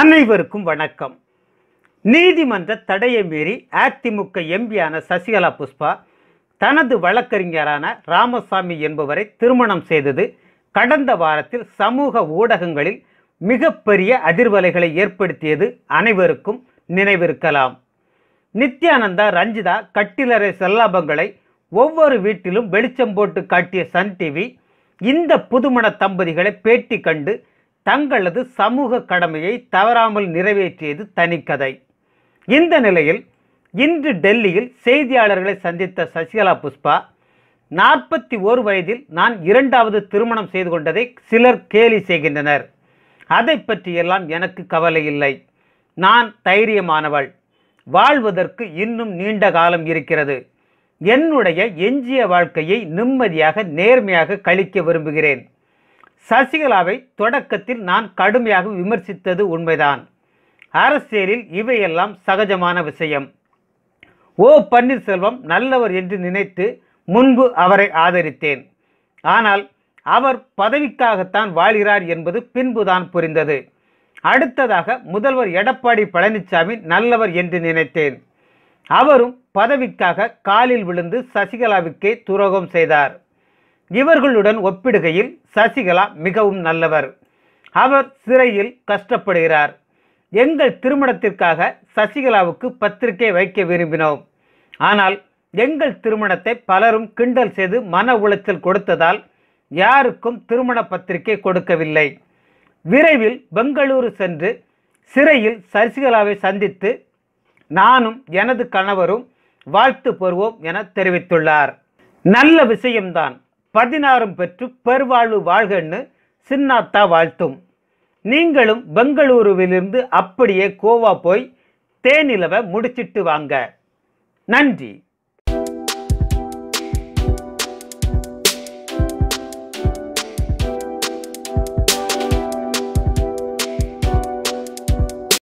அனைவருக்கும் வணக்கம் நீதிமன்ற தடையை மீறி அதிமுக எம்பியான சசிகலா புஷ்பா தனது வழக்கறிஞரான ராமசாமி என்பவரை திருமணம் செய்தது கடந்த வாரத்தில் சமூக ஊடகங்களில் மிகப்பெரிய அதிர்வலைகளை ஏற்படுத்தியது அனைவருக்கும் நினைவிருக்கலாம் நித்யானந்தா ரஞ்சிதா கட்டிலறை செல்லாபங்களை ஒவ்வொரு வீட்டிலும் வெளிச்சம் போட்டு காட்டிய சன் டிவி இந்த புதுமண தம்பதிகளை பேட்டி கண்டு தங்களது சமூக கடமையை தவறாமல் நிறைவேற்றியது தனிக்கதை இந்த நிலையில் இன்று டெல்லியில் செய்தியாளர்களை சந்தித்த சசிகலா புஷ்பா நாற்பத்தி ஒரு வயதில் நான் இரண்டாவது திருமணம் செய்து கொண்டதை சிலர் கேலி செய்கின்றனர் அதை பற்றியெல்லாம் எனக்கு கவலை இல்லை நான் தைரியமானவள் வாழ்வதற்கு இன்னும் நீண்ட காலம் இருக்கிறது என்னுடைய எஞ்சிய வாழ்க்கையை நிம்மதியாக நேர்மையாக கழிக்க விரும்புகிறேன் சசிகலாவை தொடக்கத்தில் நான் கடுமையாக விமர்சித்தது உண்மைதான் அரசியலில் இவையெல்லாம் சகஜமான விஷயம் ஓ பன்னீர்செல்வம் நல்லவர் என்று நினைத்து முன்பு அவரை ஆதரித்தேன் ஆனால் அவர் பதவிக்காகத்தான் வாழ்கிறார் என்பது பின்புதான் புரிந்தது அடுத்ததாக முதல்வர் எடப்பாடி பழனிசாமி நல்லவர் என்று நினைத்தேன் அவரும் பதவிக்காக காலில் விழுந்து சசிகலாவுக்கே துரோகம் செய்தார் இவர்களுடன் ஒப்பிடுகையில் சசிகலா மிகவும் நல்லவர் அவர் சிறையில் கஷ்டப்படுகிறார் எங்கள் திருமணத்திற்காக சசிகலாவுக்கு பத்திரிகை வைக்க விரும்பினோம் ஆனால் எங்கள் திருமணத்தை பலரும் கிண்டல் செய்து மன உளைச்சல் கொடுத்ததால் யாருக்கும் திருமண பத்திரிகை கொடுக்கவில்லை விரைவில் பெங்களூரு சென்று சிறையில் சசிகலாவை சந்தித்து நானும் எனது கணவரும் வாழ்த்து பெறுவோம் என தெரிவித்துள்ளார் நல்ல விஷயம்தான் பதினாறும் பெற்று பெருவாழ்வு வாழ்கன்னு சின்னாத்தா வாழ்த்தும் நீங்களும் பெங்களூருவிலிருந்து அப்படியே கோவா போய் தேனிலவை முடிச்சிட்டு வாங்க நன்றி